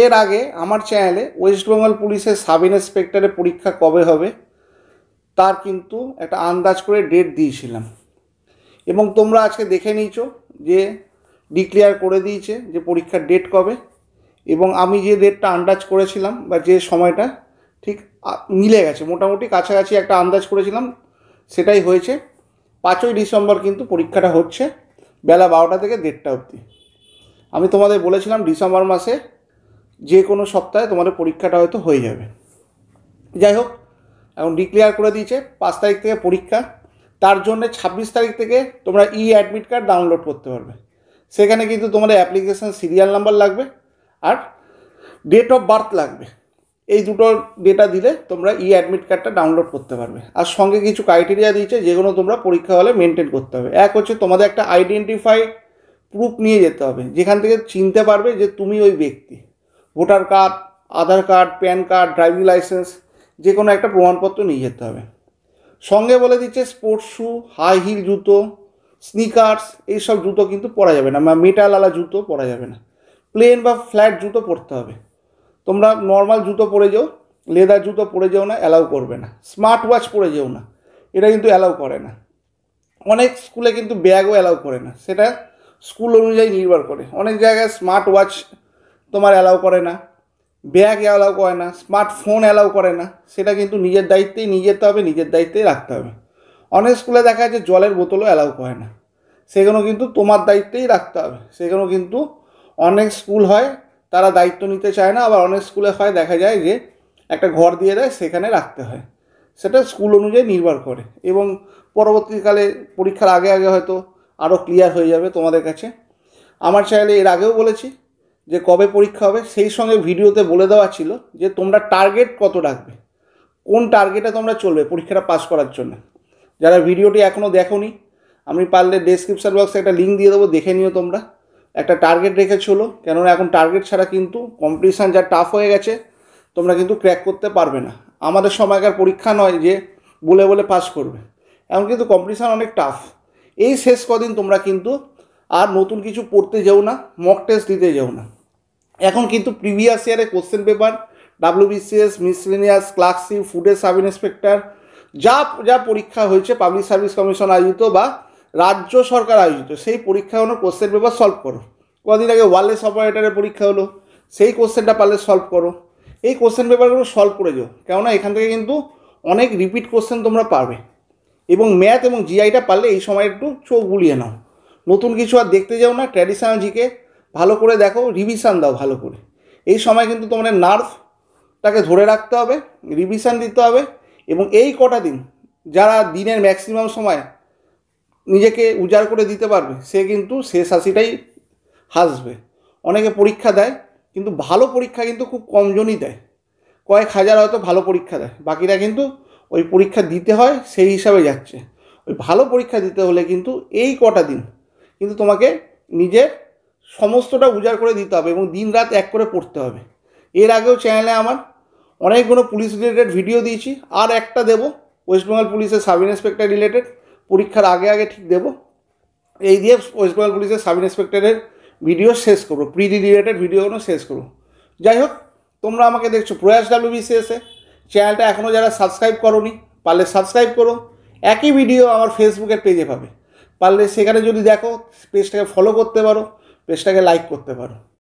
এর আগে আমার চ্যানেলে ওয়েস্ট বেঙ্গল পুলিশের সাব ইন্সপেক্টরের পরীক্ষা কবে হবে তার কিন্তু একটা আন্দাজ করে ডেট দিয়েছিলাম এবং তোমরা আজকে দেখে নিয়েছো যে ডিক্লেয়ার করে দিয়েছে যে পরীক্ষার ডেট কবে এবং আমি যে ডেটটা আন্দাজ করেছিলাম বা যে সময়টা ঠিক মিলে গেছে মোটামুটি কাছাকাছি একটা আন্দাজ করেছিলাম সেটাই হয়েছে পাঁচই ডিসেম্বর কিন্তু পরীক্ষাটা হচ্ছে বেলা বারোটা থেকে দেড়টা অবধি আমি তোমাদের বলেছিলাম ডিসেম্বর মাসে যে কোনো সপ্তাহে তোমাদের পরীক্ষাটা হয়তো হয়ে যাবে যাই হোক এখন ডিক্লেয়ার করে দিয়েছে পাঁচ তারিখ থেকে পরীক্ষা তার জন্য ছাব্বিশ তারিখ থেকে তোমরা ই অ্যাডমিট কার্ড ডাউনলোড করতে পারবে সেখানে কিন্তু তোমাদের অ্যাপ্লিকেশান সিরিয়াল নাম্বার লাগবে আর ডেট অফ বার্থ লাগবে এই দুটো ডেটা দিলে তোমরা ই অ্যাডমিট কার্ডটা ডাউনলোড করতে পারবে আর সঙ্গে কিছু ক্রাইটেরিয়া দিয়েছে যেগুলো তোমরা পরীক্ষা হলে মেনটেন করতে হবে এক হচ্ছে তোমাদের একটা আইডেন্টিফাই প্রুফ নিয়ে যেতে হবে যেখান থেকে চিনতে পারবে যে তুমি ওই ব্যক্তি voter card Aadhaar card PAN card driving licence যে কোনো একটা প্রমাণপত্র নিয়ে যেতে হবে সঙ্গে বলে দিচ্ছে স্পোর্টস শ্যু হাই হিল জুতো স্নিকার্স এইসব জুতো কিন্তু পরা যাবে না বা মেটালওয়ালা জুতো পরা যাবে না প্লেন বা ফ্ল্যাট জুতো পরতে হবে তোমরা নর্মাল জুতো পরে যাও লেদার জুতো পরে যেও না অ্যালাউ করবে না স্মার্ট ওয়াচ পরে যেও না এটা কিন্তু অ্যালাউ করে না অনেক স্কুলে কিন্তু ব্যাগও অ্যালাউ করে না সেটা স্কুল অনুযায়ী নির্ভর করে অনেক জায়গায় স্মার্ট ওয়াচ তোমার অ্যালাউ করে না ব্যাগ অ্যালাউ করে না স্মার্টফোন অ্যালাউ করে না সেটা কিন্তু নিজের দায়িত্বেই নিয়ে যেতে হবে নিজের দায়িত্বেই রাখতে হবে অনেক স্কুলে দেখা যাচ্ছে জলের বোতলও অ্যালাউ করে না সেগুলো কিন্তু তোমার দায়িত্বেই রাখতে হবে সেগুলো কিন্তু অনেক স্কুল হয় তারা দায়িত্ব নিতে চায় না আবার অনেক স্কুলে হয় দেখা যায় যে একটা ঘর দিয়ে দেয় সেখানে রাখতে হয় সেটা স্কুল অনুযায়ী নির্ভর করে এবং পরবর্তীকালে পরীক্ষার আগে আগে হয়তো আরও ক্লিয়ার হয়ে যাবে তোমাদের কাছে আমার চাইলে এর আগেও বলেছি যে কবে পরীক্ষা হবে সেই সঙ্গে ভিডিওতে বলে দেওয়া ছিল যে তোমরা টার্গেট কত রাখবে কোন টার্গেটে তোমরা চলবে পরীক্ষাটা পাস করার জন্য যারা ভিডিওটি এখনও দেখোনি আমি পারলে ডেসক্রিপশন বক্সে একটা লিঙ্ক দিয়ে দেবো দেখে নিও তোমরা একটা টার্গেট রেখেছিল কেননা এখন টার্গেট ছাড়া কিন্তু কম্পিটিশান যা টাফ হয়ে গেছে তোমরা কিন্তু ক্র্যাক করতে পারবে না আমাদের সময়কার পরীক্ষা নয় যে বলে বলে পাস করবে এমন কিন্তু কম্পিটিশান অনেক টাফ এই শেষ কদিন তোমরা কিন্তু আর নতুন কিছু পড়তে যাও না মক টেস্ট দিতে যাও না এখন কিন্তু প্রিভিয়াস ইয়ারে question paper WBCS miscellaneous clerkship ফুডের সাব ইন্সপেক্টর যা যা পরীক্ষা হয়েছে পাবলিক সার্ভিস কমিশন আয়োজিত বা রাজ্য সরকার আয়োজিত সেই পরীক্ষা হলো কোশ্চেন পেপার সলভ করো কদিন আগে ওয়ারলেস অপারেটারের পরীক্ষা হলো সেই কোশ্চেনটা পারলে সলভ করো এই কোশ্চেন পেপারগুলো সলভ করে যাও কেননা এখান থেকে কিন্তু অনেক রিপিট কোশ্চেন তোমরা পাবে এবং ম্যাথ এবং জিআইটা পারলে এই সময় একটু চোখ গুলিয়ে নাও নতুন কিছু আর দেখতে যাও না ট্র্যাডিশনাল জিকে ভালো করে দেখো রিভিশান দাও ভালো করে এই সময় কিন্তু তোমাদের নার্ভটাকে ধরে রাখতে হবে রিভিশান দিতে হবে এবং এই কটা দিন যারা দিনের ম্যাক্সিমাম সময় নিজেকে উজাড় করে দিতে পারবে সে কিন্তু শেষ হাসিটাই হাসবে অনেকে পরীক্ষা দেয় কিন্তু ভালো পরীক্ষা কিন্তু খুব কমজনই দেয় কয়েক হাজার হয়তো ভালো পরীক্ষা দেয় বাকিরা কিন্তু ওই পরীক্ষা দিতে হয় সেই হিসাবে যাচ্ছে ওই ভালো পরীক্ষা দিতে হলে কিন্তু এই কটা দিন কিন্তু তোমাকে নিজের সমস্তটা উজাড় করে দিতে হবে এবং দিন রাত এক করে পড়তে হবে এর আগেও চ্যানেলে আমার অনেকগুলো পুলিশ রিলেটেড ভিডিও দিয়েছি আর একটা দেবো ওয়েস্টবেঙ্গল পুলিশের সাব ইন্সপেক্টর রিলেটেড পরীক্ষার আগে আগে ঠিক দেবো এই দিয়ে ওয়েস্টবেঙ্গল পুলিশের সাব ইন্সপেক্টরের ভিডিও শেষ করবো প্রি রিলেটেড ভিডিওগুলো শেষ করবো যাই হোক তোমরা আমাকে দেখছো প্রয়াস বিসিএসে চ্যানেলটা এখনও যারা সাবস্ক্রাইব নি পারলে সাবস্ক্রাইব করো একই ভিডিও আমার ফেসবুকের পেজে পাবে পারলে সেখানে যদি দেখো পেজটাকে ফলো করতে পারো পেজটাকে লাইক করতে পারো